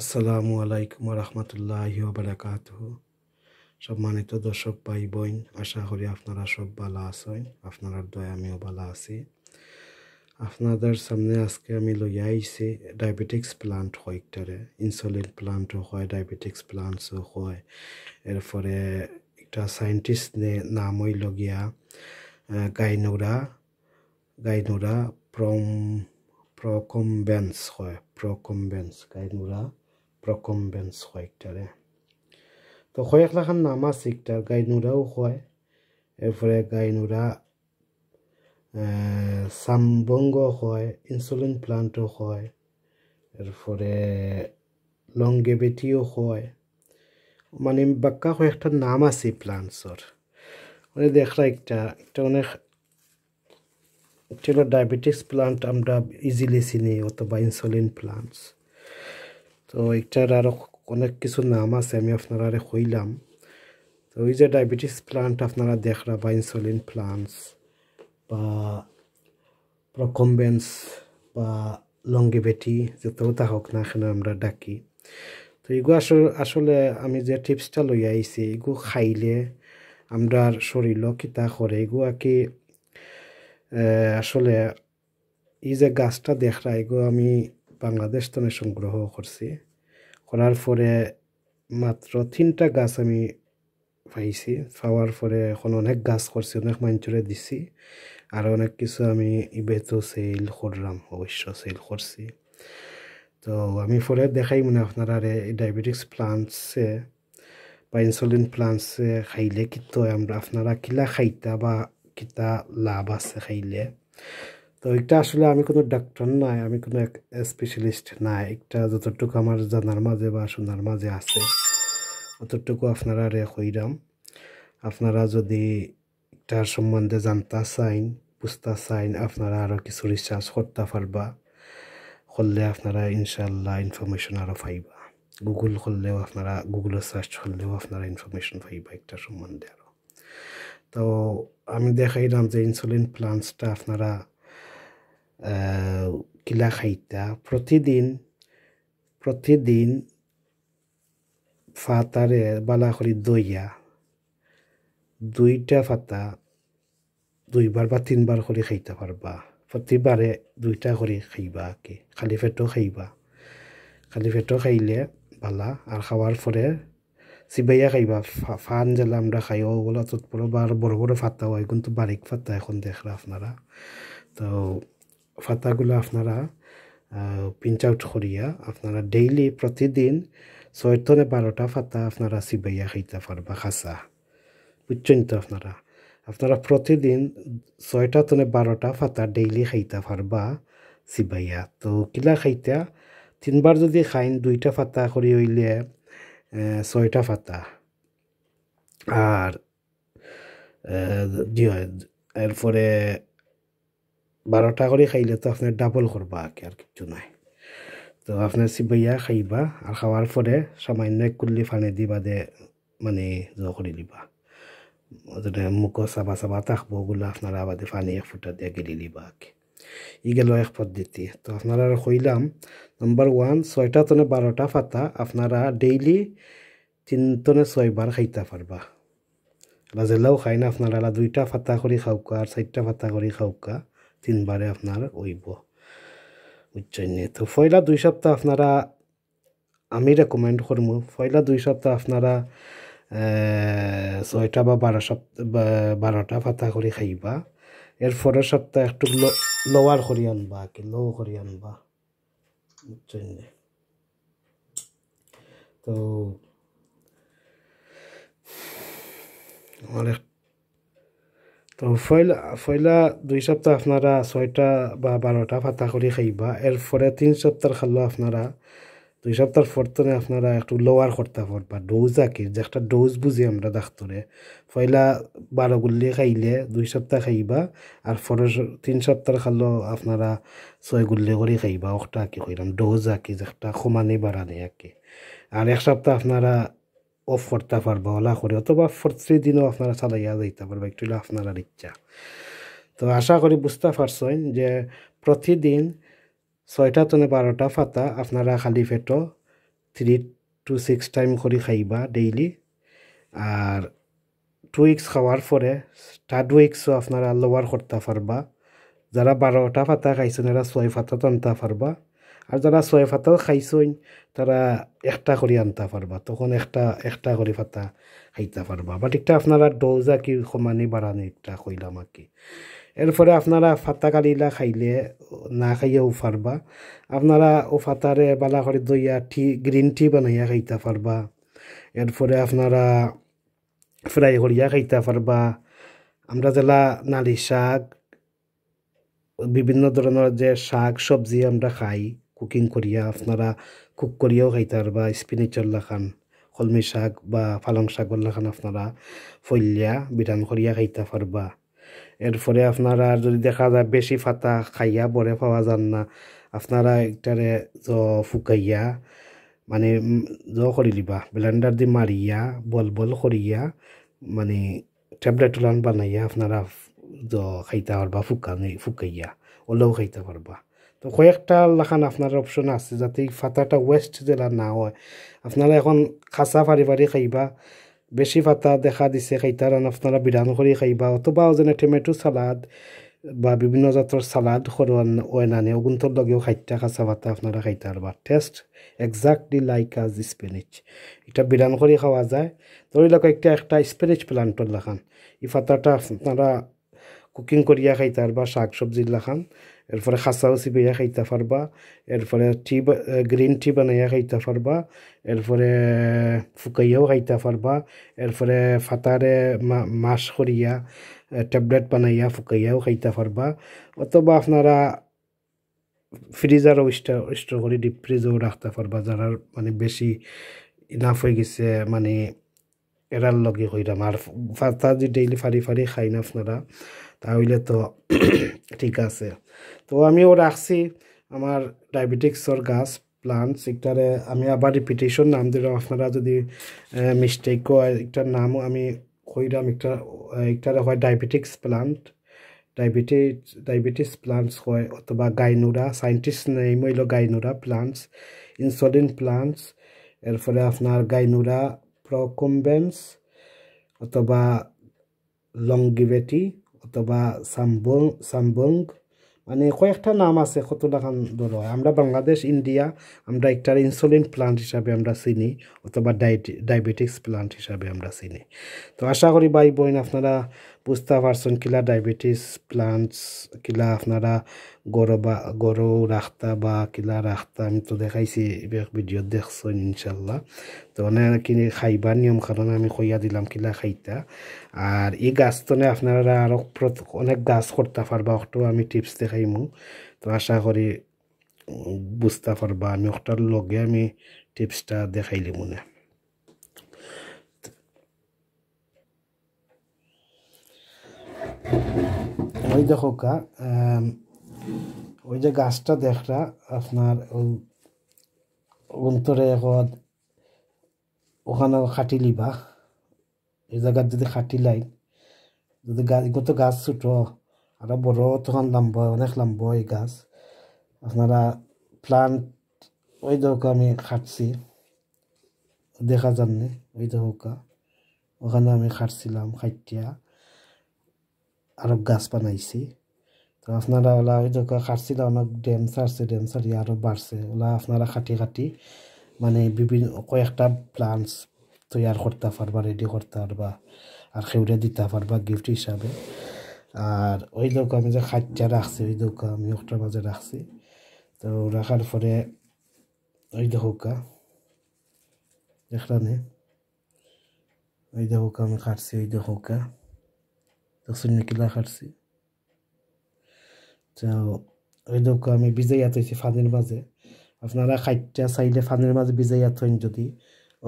আসসালামু আলাইকুম রহমতুল্লাহ বারাকাত সম্মানিত দর্শক ভাই বোন আশা করি আপনারা সব ভালো আছেন আপনারা দয়া আমিও ভালো আছি আপনাদের সামনে আজকে আমি লই আইছি ডায়াবেটিক্স প্লান্ট কয়েকটারে ইনসুলিন প্লান্টও হয় ডায়াবেটিক্স প্লান্টসও হয় এরপরে একটা সায়েন্টিস্ট নাম হইল গিয়া গাইনোরা গাইনোরা প্রম প্রকম্বেন্স হয় প্রকম্বেন্স গাইনোরা প্ৰকম বেঞ্চ সৈক্তাৰে নাম আছে নামা চিক্তাৰ গাইনুৰাও হয় এৰপৰা গাইনুৰা চাম্বংগ হয় ইনচুলিন প্লাণ্টো হয় এৰপৰা লংগেবেটিও হয় মানে বাক্কা সৈয়াখান নাম আছে প্লাণ্টছৰ মানে দেখা একটা একটা মানে ডায়েবেটিক্স প্লাণ্ট আমৰা ইজিলি চিনি অথবা ইনসুলিন প্লান্টছ তো এইটার আরও অনেক কিছু নাম আছে আমি আপনারা হইলাম তো ওই যে ডায়াবেটিস প্লান্ট আপনারা দেখরা বা ইনসুলিন প্লান্টস বা প্রকম্বেন্স বা লঙ্গিবেটি যেতেও তা হোক না এখানে আমরা ডাকি তো এগুলো আসলে আসলে আমি যে টিপসটা লই আইছি এগুলো খাইলে আমরা শরীরও কিতা করে এগুলো কি আসলে এই যে গাছটা দেখরা এগুলো আমি বাংলাদেশ আমি সংগ্রহ করছি করার পরে মাত্র তিনটা গাছ আমি পাইছি পাওয়ার পরে এখন অনেক গাছ করছি অনেক মাঞ্চুরে দিছি আর অনেক কিছু আমি ইবেতো সেল করলাম অবশ্য সেল করছি তো আমি পরে দেখাই মানে আপনারা এই ডায়াবেটিক্স প্লান্টসে বা ইনসুলিন প্লান্টসে খাইলে কিন্তু আমরা আপনারা কিলা খাইতা বা কিতা লাভ আছে খাইলে তো এটা আসলে আমি কোনো ডাক্তার নাই আমি কোনো এক স্পেশালিস্ট না এটা যতটুকু আমার জানার মাঝে বা শোনার মাঝে আছে অতটুকু আপনারা রে হইরাম আপনারা যদি এটার সম্বন্ধে জানতা চাইন বুঝতে চাইন আপনারা আরও কিছু রিসার্চ করতে পারবা করলে আপনারা ইনশাল্লাহ ইনফরমেশন আরও পাইবা গুগল করলেও আপনারা গুগলে সার্চ করলেও আপনারা ইনফরমেশন পাইবা একটা সম্বন্ধে আরও তো আমি দেখাইলাম যে ইনসুলিন প্লান্টসটা আপনারা কিলা খাইতা প্রতিদিন প্রতিদিন ফাতারে বালা করি দইয়া দুইটা ফাতা দুইবার বা তিনবার করে খাইতে পারবা প্রতিবারে দুইটা করে খাইবা কি খালি পেটও খাইবা খালি পেটও খাইলে বালা আর খাওয়ার পরে চিবাইয়া খাইবা ফান জেলা আমরা খাইও ওগুলো তৎপর বার বড় বড় ফাতা হয় কিন্তু বারিক ফাতা এখন দেখরা আপনারা তো ফাতাগুলো আপনারা প্রিন্ট আউট করিয়া আপনারা ডেইলি প্রতিদিন ছয়তনে বারোটা ফাতা আপনারা সিবাইয়া খাইতে পারবা খাসা পর্যন্ত আপনারা আপনারা প্রতিদিন ছয়টা তনে বারোটা ফাতা ডেইলি খাইতে পারবা সিবাইয়া তো কিলা খাইতা তিনবার যদি খাইন দুইটা ফাতা করি হইলে ছয়টা ফাতা আর এরপরে বাৰটা কৰি খাইলেতো আপোনাৰ ডাবল কৰিব আঁকে আৰু কিছু নাই তো আপোনাৰ চিবৈয়া খাইবা আৰু খোৱাৰ ফলে সামান্য এক কুল্লি ফানে দি বাদে মানে জ' কৰি দিবা যেনে মুখ চাবা চাবা থাকিব গ'লে আপোনাৰ আবাদে পানী এক ফুটা দিয়া গেলি দিবা আঁকে ই গেল এক পদ্ধতি তো আপোনাৰ আৰু কৈলাম নম্বৰ ওৱান ছয়টা তনে বাৰটা ফাটা আপোনাৰা ডেইলি তিনিটনে ছয়বাৰ খাইটা পাৰবা লাজেলাও খাই না আপোনাৰ দুইটা ফাটা কৰি খাওকা আৰু চাৰিটা ফাটা কৰি খাওকা তিনবারে আপনার ওইব বুঝছেন তো ফয়লা দুই সপ্তাহ আপনারা আমি রেকমেন্ড করব ফয়লা দুই সপ্তাহ আপনারা ছয়টা বা বারো সপ্তাহ বারোটা ফাতা করে খাইবা এর পরের সপ্তাহ একটু লোয়ার করে আনবা কি লো করে আনবা বুঝছেন তো আমার তো ফয়লা ফয়লা দুই সপ্তাহ আপনারা ছয়টা বা বারোটা পাতা করে খাইবা এরপরে তিন সপ্তাহ খালো আপনারা দুই সপ্তাহ ফরতনে আপনারা একটু লোয়ার করতে পারবা ডোজ আঁকি যে একটা ডোজ বুঝি আমরা ডাক্তরে ফয়লা বারো গুল্লি খাইলে দুই সপ্তাহ খাইবা আর ফরে তিন সপ্তাহ খালো আপনারা ছয় গুল্লি করে খাইবা ওটা আঁকি কইলাম ডোজ আঁকি যে একটা সমানে বাড়ালে আঁকি আর এক সপ্তাহ আপনারা অফ করতে পারবা ওলা করে অথবা থ্রি দিনও আপনারা চালাইয়া যাইতে পারবা একটু আপনারা ইচ্ছা তো আশা করি বুঝতে পারছেন যে প্রতিদিন ছয়টা তনে বারোটা ফাতা আপনারা খালি ফেটো থ্রি টু সিক্স টাইম করে খাইবা ডেইলি আর টু উইক্স খাওয়ার পরে থার্ড উইক্সও আপনারা লোয়ার করতে পারবা যারা বারোটা ফাতা খাইছেন এরা ছয় ফাতা টানতে পারবা আর যারা ছয় ফাতা খাইছই তারা একটা করে আনতে পারবা তখন একটা একটা করে ফাতা খাইতে পারবা বাট একটা আপনারা ডোজা কি সমানে বাড়ানি একটা কইলাম আর কি এরপরে আপনারা ফাতা কালিলা খাইলে না খাইয়েও পারবা আপনারা ও ফাতারে বালা করে দইয়া টি গ্রিন টি বানাইয়া খাইতে পারবা এরপরে আপনারা ফ্রাই করিয়া খাইতে পারবা আমরা যেলা নালি শাক বিভিন্ন ধরনের যে শাক সবজি আমরা খাই কুকিং করিয়া আপনারা কুক করিয়াও খাইতার বা স্পিনিচর লাখান কলমি শাক বা পালং শাক লাখান আপনারা ফলিয়া বিধান করিয়া খাইতে পারবা এরপরে আপনারা যদি দেখা যায় বেশি ফাতা খাইয়া বরে পাওয়া যান না আপনারা একটারে জ ফুকাইয়া মানে জ করি লিবা ব্লেন্ডার দি মারিয়া বল বল করিয়া মানে ট্যাবলেট বানাইয়া আপনারা জ খাইতে পারবা ফুকানি ফুকাইয়া ওলাও খাইতে পারবা তো কয়েকটা লাখান আপনার অপশন আছে যাতে এই ফাতাটা ওয়েস্ট জেলা না হয় আপনারা এখন খাসা ফারি ফারি খাইবা বেশি ফাতা দেখা দিছে খাইতার আপনারা বিধান করে খাইবা অথবা যেনে টমেটো সালাদ বা বিভিন্ন জাতের সালাদ সরোয়ান ওয়েনানি অগুন্তর লগেও খাইতা খাসা ফাতা আপনারা খাইতার বা টেস্ট এক্সাক্টলি লাইক আজ স্পেনিচ এটা বিধান করে খাওয়া যায় ধরি লোক একটা একটা স্পেনিচ প্লান্টর লাখান ই ফাতাটা আপনারা কুকিং করিয়া খাইতার বা শাক সবজির লাখান এরপরে খাসাও চিপাইয়া খাইতে পারবা এরপরে টি গ্রিন টি বানাইয়া খাইতে পারবা এরপরে ফুকাইয়াও খাইতে পারবা এরপরে ফাতারে মাছ সরিয়া টেবলেট বানাইয়া ফুকাইয়াও খাইতে পারবা অথবা আপনারা ফ্রিজারও স্টোর স্টোর করে ডিপ ফ্রিজও রাখতে পারবা যারা মানে বেশি ইনাফ হয়ে গেছে মানে এরার লগে হইলাম আর ফাটা যে ডেইলি ফারি ফারি খাই না আপনারা তাহলে তো ঠিক আছে তো আমিও রাখছি আমার ডায়াবেটিক্সর গাছ প্লান্টস সেটারে আমি আবার রিপিটেশন নাম দিলাম আপনারা যদি মিস্টেক একটার নামও আমি কইরাম একটা একটারে হয় diabetics plant diabetes diabetes plants হয় অথবা গাইনুরা সাইন্টিস্ট নেই হইল গাইনুরা প্লান্টস ইনসুলিন প্লান্টস এরপরে আপনার গাইনুরা প্রকম্বেন্স অথবা লংগিভেটি অথবা সাম্বং সাম্বং মানে কয়েকটা নাম আছে কত টাকান দর আমরা বাংলাদেশ ইন্ডিয়া আমরা একটা ইনসুলিন প্লান্ট হিসাবে আমরা চিনি অথবা ডায়েট ডায়াবেটিক্স প্লান্ট হিসাবে আমরা চিনি তো আশা করি ভাই বোন আপনারা বুঝতে পারছেন কিলা ডায়াবেটিস প্লান্টস কিলা আপনারা গরু বা গরু রাখতা বা কিলা রাখতা আমি তো দেখাইছি ভিডিও দেখছেন ইনশাল্লাহ তো অনেক মানে কিনে খাইবার নিয়ম কারণে আমি কইয়া দিলাম কিলা খাইতা আর এই গাছ তো আপনারা আরও অনেক গাছ করতে পারবা একটু আমি টিপস দেখাইমু তো আশা করি বুঝতে পারবা আমি ওটার লগে আমি টিপসটা দেখাইলি মনে ওই দেখো কা ওই যে গাছটা দেখরা আপনার ওই অন্তরে ওখানে খাটি লিবা এ জায়গার যদি খাটি লাই যদি গাছ তো গাছ ছোট আরও বড় তখন লাম্ব অনেক লাম্ব এই গাছ আপনারা প্লান্ট ওই দেখো আমি খাটছি দেখা যাননি ওই দেখো কা ওখানে আমি খাটছিলাম খাটিয়া আরব গাছ বানাইছি তো আপনারা ওলা ওই জায়গা কাটছিল অনেক ড্যাম সারছে ড্যান্সার সারি আরও বাড়ছে ওলা আপনারা খাটি খাটি মানে বিভিন্ন কয়েকটা প্লান্টস তৈয়ার করতে পারবা রেডি করতে পারবা আর সেউরে দিতে পারবা গিফট হিসাবে আর ওই লোক আমি যে খাচ্চা রাখছি ওই দৌকা আমি ওটার মাঝে রাখছি তো রাখার পরে ওই দৌকা এখানে ওই দৌকা আমি কাটছি ওই দৌকা সুন্নিকিলা হারছি তো ওই দোকা আমি বিজাইয়া তৈছি ফাঁদের মাঝে আপনারা খাইটা চাইলে ফাঁদের মাঝে বিজাইয়া থইন যদি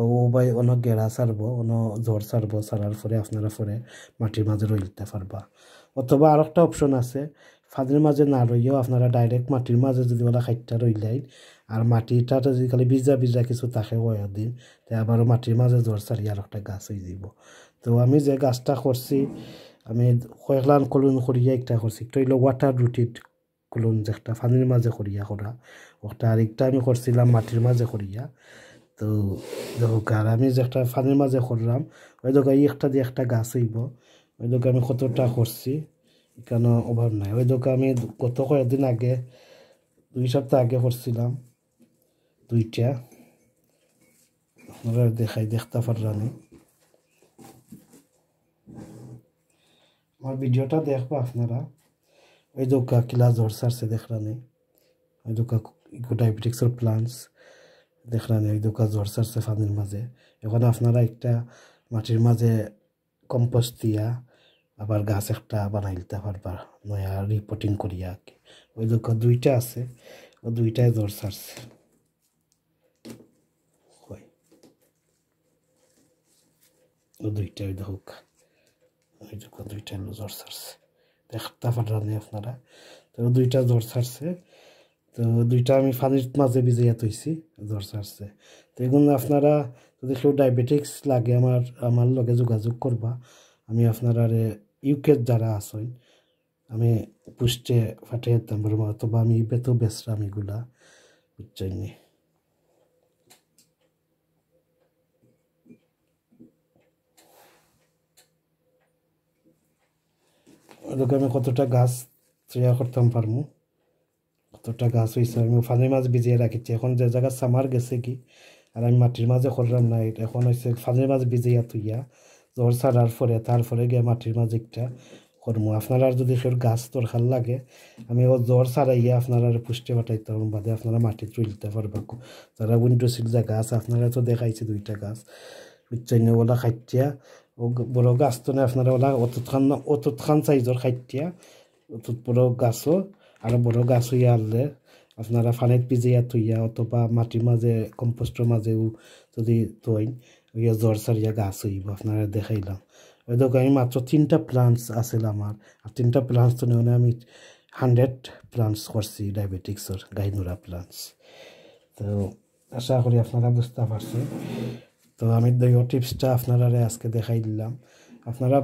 ও বাই অন গেরা সারব অন জ্বর সারব সারার পরে আপনারা পরে মাটির মাঝে রইলতে পারবা অথবা আর একটা অপশন আছে ফাঁদের মাঝে না রইয়েও আপনারা ডাইরেক্ট মাটির মাঝে যদি ওরা খাইটটা রইলেন আর মাটিটাতে যদি খালি বিজা বিজা কিছু থাকে ওয়া দিন তাই আবারও মাটির মাঝে জ্বর সারিয়ে আর একটা গাছ হয়ে যাব তো আমি যে গাছটা করছি আমি কয়েকলান কলুন খরিয়া একটা করছি একটা হইল ওয়াটার রুটিত কলুন যেটা পানির মাঝে করিয়া করা ওটা আরেকটা আমি করছিলাম মাটির মাঝে করিয়া তো দেখো আর আমি যেটা পানির মাঝে করলাম ওই দোকান একটা দিয়ে একটা গাছ হইব ওই দোকান আমি কতটা করছি কেন অভাব নাই ওই দোকান আমি গত কয়েকদিন আগে দুই সপ্তাহ আগে করছিলাম দুইটা দেখাই দেখতে পারলাম আমার ভিডিওটা দেখবো আপনারা ওই দোকা কিলা জ্বর সারছে দেখলানে ওই দোকা ডায়াবেটিক্সের প্লান্টস দেখলানে ওই দোকা জ্বর সারছে ফাঁদের মাঝে এখন আপনারা একটা মাটির মাঝে কম্পোস্ট দিয়া আবার গাছ একটা বানাই দিতে পারবা নয়া রিপোর্টিং করিয়া ওই দোকা দুইটা আছে ও দুইটাই জ্বর সারছে দুইটাই দোকা ওই দেখো দুইটা জোর ছাড়ছে দেখতে পারলাম আপনারা তো দুইটা জোর ছাড়ছে তো দুইটা আমি পানির মাঝে ভিজাইয়া থইছি জ্বর ছাড়ছে তো এখন আপনারা যদি কেউ ডায়াবেটিক্স লাগে আমার আমার লগে যোগাযোগ করবা আমি আপনারা ইউকে যারা আছেন আমি পুষ্টে ফাটিয়ে দিতাম অথবা আমি বেতো বেচরাম এগুলা বুঝছেন এরকম কতটা গাছ তৈরি করতাম পারমু কতটা গাছ হয়েছে আমি ফানের মাছ ভিজিয়ে রাখিছি এখন যে জায়গা সামার গেছে কি আর আমি মাটির মাঝে করলাম না এখন হয়েছে ফানের মাছ ভিজিয়া তুইয়া জ্বর ছাড়ার তার ফলে গিয়ে মাটির মাঝে একটা করমু আপনারা যদি সের গাছ তরকার লাগে আমি ও জ্বর ছাড়াইয়া আপনারা পুষ্টি পাঠাইতে পারবো বাদে আপনারা মাটি তুলতে পারবা যারা উইন্ডো সিল যা গাছ আপনারা তো দেখাইছে দুইটা গাছ উচ্চান্য ওলা খাইটিয়া বড় গাছটোনে আপনার ওলা অতখান অতখান সাইজর খাইটিয়া অত বড় গাছও আর বড় গাছ হইয়া আনলে আপনারা ফানেত পিজিয়া থইয়া অথবা মাটির মাঝে কম্পোস্টর মাঝেও যদি থইন ওইয়া জ্বর সারিয়া গাছ হইব আপনারা দেখাইলাম ওই দেখো আমি মাত্র তিনটা প্লান্টস আছিল আমার আর তিনটা প্লান্টস তো নেওয়া আমি হান্ড্রেড প্লান্টস করছি ডায়াবেটিক্সর গাইনুরা প্লান্টস তো আশা করি আপনারা বুঝতে পারছেন তো আমি দইও টিপসটা আপনারা আজকে দেখাই দিলাম আপনারা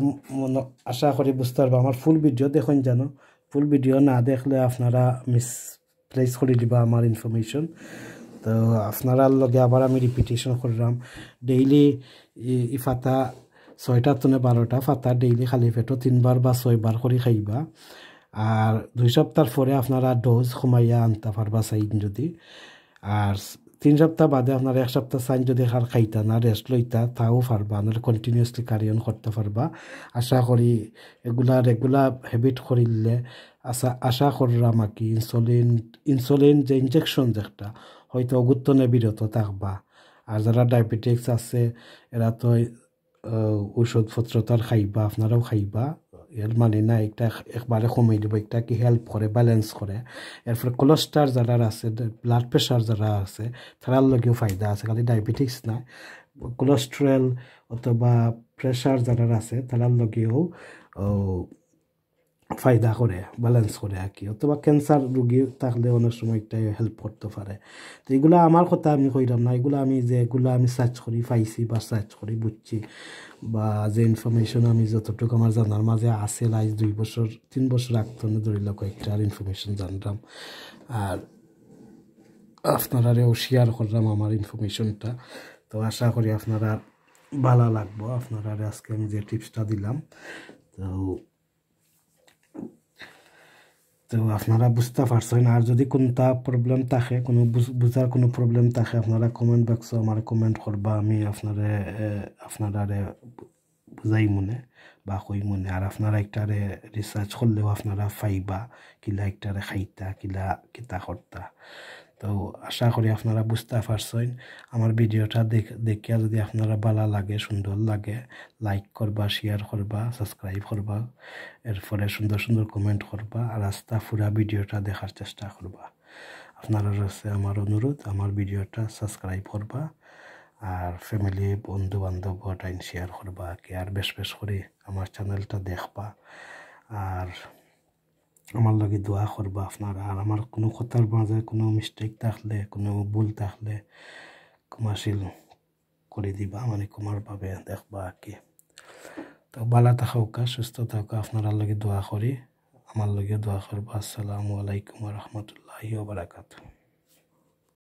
আশা করি বুঝতে পারবো আমার ফুল ভিডিও দেখুন জানো ফুল ভিডিও না দেখলে আপনারা মিস প্লেস করে দিবা আমার ইনফরমেশন তো আপনারা লগে আবার আমি রিপিটেশন করলাম ডেইলি ই ফাতা ছয়টা তুনে বারোটা ফাতা ডেইলি খালি পেটো তিনবার বা ছয়বার করে খাইবা আর দুই সপ্তাহ পরে আপনারা ডোজ সোমাইয়া আনতে পারবা চাই যদি আর তিন সপ্তাহ বাদে আপনার এক সপ্তাহ সাইন যদি খার খাইতা না রেস্ট লইতা তাও পারবা নাহলে কন্টিনিউসলি কারিয়ন করতে পারবা আশা করি এগুলা রেগুলার হ্যাবিট করিলে আশা আশা করলাম আর কি ইনসুলিন ইনসুলিন যে ইনজেকশন যেটা হয়তো অগুত্তনে বিরত থাকবা আর যারা ডায়াবেটিক্স আছে এরা তো ঔষধপত্র তার খাইবা আপনারাও খাইবা এর মানে না এটা একবারে কমে দিব এটা কি হেল্প করে ব্যালেন্স করে এরপরে কোলেস্ট্রল যারা আছে ব্লাড প্রেশার যারা আছে তারার লগেও ফায়দা আছে খালি ডায়াবেটিস না কোলেস্ট্রল অথবা প্রেশার যারা আছে তারার লগেও ফায়দা করে ব্যালেন্স করে আর কি অথবা ক্যান্সার রুগী থাকলে অনেক সময় একটা হেল্প করতে পারে তো এগুলো আমার কথা আমি কইলাম না এগুলো আমি যে এগুলো আমি সার্চ করি পাইছি বা সার্চ করি বুঝছি বা যে ইনফরমেশন আমি যতটুকু আমার জানার মাঝে আছে লাইজ দুই বছর তিন বছর আগতনে ধরিল কয়েকটা ইনফরমেশন জানলাম আর আপনারাও শেয়ার করলাম আমার ইনফরমেশনটা তো আশা করি আপনারা ভালো লাগবো আপনারা আজকে আমি যে টিপসটা দিলাম তো তো আপনারা বুঝতে পারছেন আর যদি কোনটা প্রবলেম থাকে কোনো বুঝার কোনো প্রবলেম থাকে আপনারা কমেন্ট বক্সে আমার কমেন্ট করবা আমি আপনারে আপনারা বুঝাই মনে বা কই মনে আর আপনারা একটারে রিসার্চ করলেও আপনারা ফাইবা কিলা একটারে খাইতা কিলা কিতা করতা তো আশা করি আপনারা বুঝতে পারছেন আমার ভিডিওটা দেখিয়া যদি আপনারা ভালো লাগে সুন্দর লাগে লাইক করবা শেয়ার করবা সাবস্ক্রাইব করবা এরপরে সুন্দর সুন্দর কমেন্ট করবা আর আস্তা ফুরা ভিডিওটা দেখার চেষ্টা করবা আপনারা রয়েছে আমার অনুরোধ আমার ভিডিওটা সাবস্ক্রাইব করবা আর ফ্যামিলি বন্ধু বান্ধব টাইম শেয়ার করবা কি আর বেশ বেশ করে আমার চ্যানেলটা দেখবা আর আমার লগে দোয়া করবা আপনারা আর আমার কোনো কথার মাঝে কোনো মিস্টেক থাকলে কোনো ভুল থাকলে কুমাশিল করে দিবা মানে কুমারভাবে দেখবা কি তো বালা থাকা সুস্থ থাকা আপনারা লগে দোয়া করি আমার লগে দোয়া করবা আসসালামু আলাইকুম রহমতুল্লাহি বারাকাতু